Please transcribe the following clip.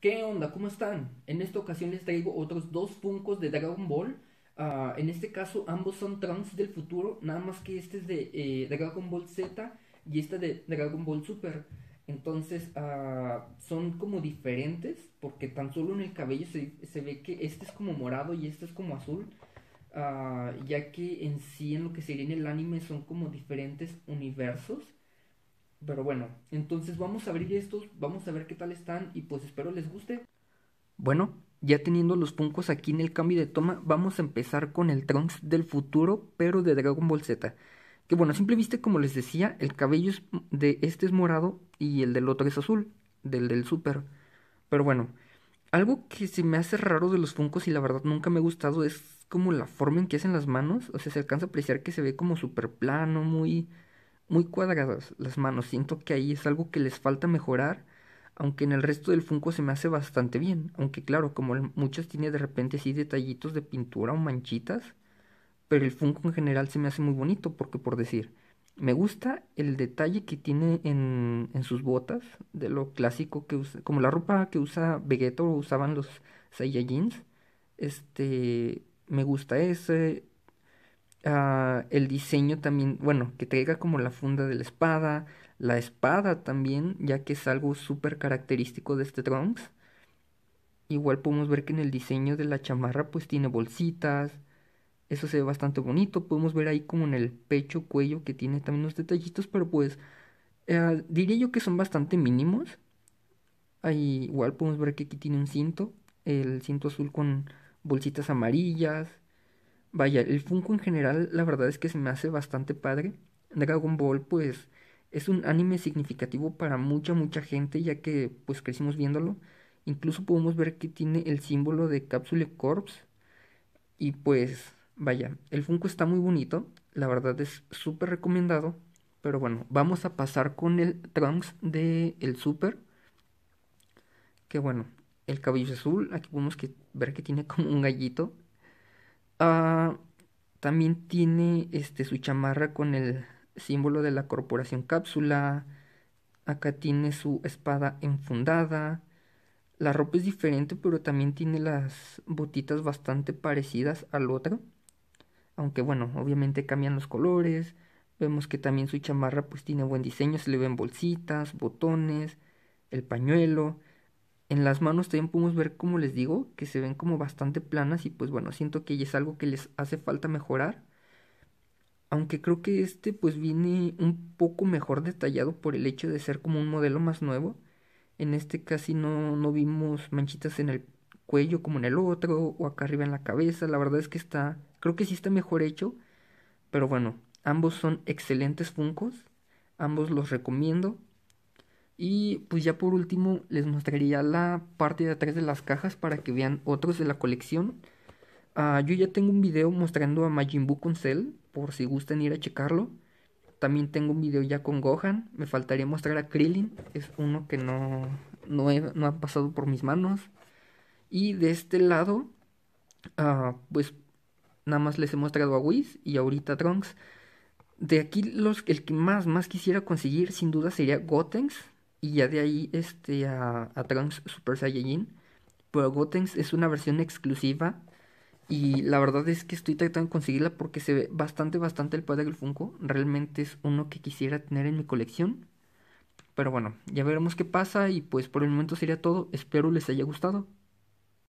¿Qué onda? ¿Cómo están? En esta ocasión les traigo otros dos Funkos de Dragon Ball. Ah, en este caso ambos son Trunks del futuro, nada más que este es eh, de Dragon Ball Z y este de Dragon Ball Super. Entonces ah, son como diferentes porque tan solo en el cabello se, ve que este es como morado y este es como azul. Ah, ya que en sí en lo que sería en el anime son como diferentes universos pero bueno, entonces vamos a abrir estos, vamos a ver qué tal están y pues espero les guste. Bueno, ya teniendo los puncos aquí en el cambio de toma, vamos a empezar con el Trunks del futuro, pero de Dragon Ball Z. Que bueno, simplemente simple como les decía, el cabello de este es morado y el del otro es azul, del del Super. Pero bueno, algo que se me hace raro de los funcos y la verdad nunca me ha gustado es como la forma en que hacen las manos. O sea, se alcanza a apreciar que se ve como super plano, muy muy cuadradas las manos. Siento que ahí es algo que les falta mejorar, aunque en el resto del Funko se me hace bastante bien. Aunque claro, como muchas tiene de repente sí detallitos de pintura o manchitas, pero el Funko en general se me hace muy bonito porque por decir, me gusta el detalle que tiene en, en sus botas, de lo clásico que usa, como la ropa que usa Vegeta o usaban los Saiyajins. Este, me gusta ese, Ah, el diseño también, bueno, que traiga como la funda de la espada, la espada también, ya que es algo súper característico de este Trunks. Igual podemos ver que en el diseño de la chamarra pues tiene bolsitas. Eso se ve bastante bonito. Podemos ver ahí como en el pecho, cuello que tiene también unos detallitos, pero pues ah, diría yo que son bastante mínimos. Ahí igual podemos ver que aquí tiene un cinto, el cinto azul con bolsitas amarillas. Vaya, el Funko en general la verdad es que se me hace bastante padre. Dragon Ball pues es un anime significativo para mucha mucha gente ya que pues crecimos viéndolo. Incluso podemos ver que tiene el símbolo de Capsule Corps. Y pues vaya, el Funko está muy bonito, la verdad es súper recomendado. Pero bueno, vamos a pasar con el Trunks de el Super. Que bueno, el cabello azul, aquí podemos que, ver que tiene como un gallito Ah, también tiene este, su chamarra con el símbolo de la corporación cápsula. Acá tiene su espada enfundada. La ropa es diferente, pero también tiene las botitas bastante parecidas al otro. Aunque bueno, obviamente cambian los colores. Vemos que también su chamarra pues tiene buen diseño, se le ven bolsitas, botones, el pañuelo. En las manos también podemos ver, como les digo, que se ven como bastante planas y pues bueno, siento que es algo que les hace falta mejorar. Aunque creo que este pues viene un poco mejor detallado por el hecho de ser como un modelo más nuevo. En este casi no, no vimos manchitas en el cuello como en el otro o acá arriba en la cabeza. La verdad es que está, creo que sí está mejor hecho. Pero bueno, ambos son excelentes Funcos. Ambos los recomiendo. Y pues ya por último les mostraría la parte de atrás de las cajas para que vean otros de la colección. Ah, yo ya tengo un video mostrando a Majin Buu con Cell, por si gustan ir a checarlo. También tengo un video ya con Gohan. Me faltaría mostrar a Krillin. Es uno que no, no, ha pasado por mis manos. Y de este lado, ah, pues nada más les he mostrado a Wiz y ahorita a Trunks. De aquí los, el que más, más quisiera conseguir sin duda sería Gotenks y ya de ahí este, a, a Super Saiyajin. Pero Gotenks es una versión exclusiva y la verdad es que estoy tratando de conseguirla porque se ve bastante, bastante el poder del Funko. Realmente es uno que quisiera tener en mi colección. Pero bueno, ya veremos qué pasa y pues por el momento sería todo. Espero les haya gustado.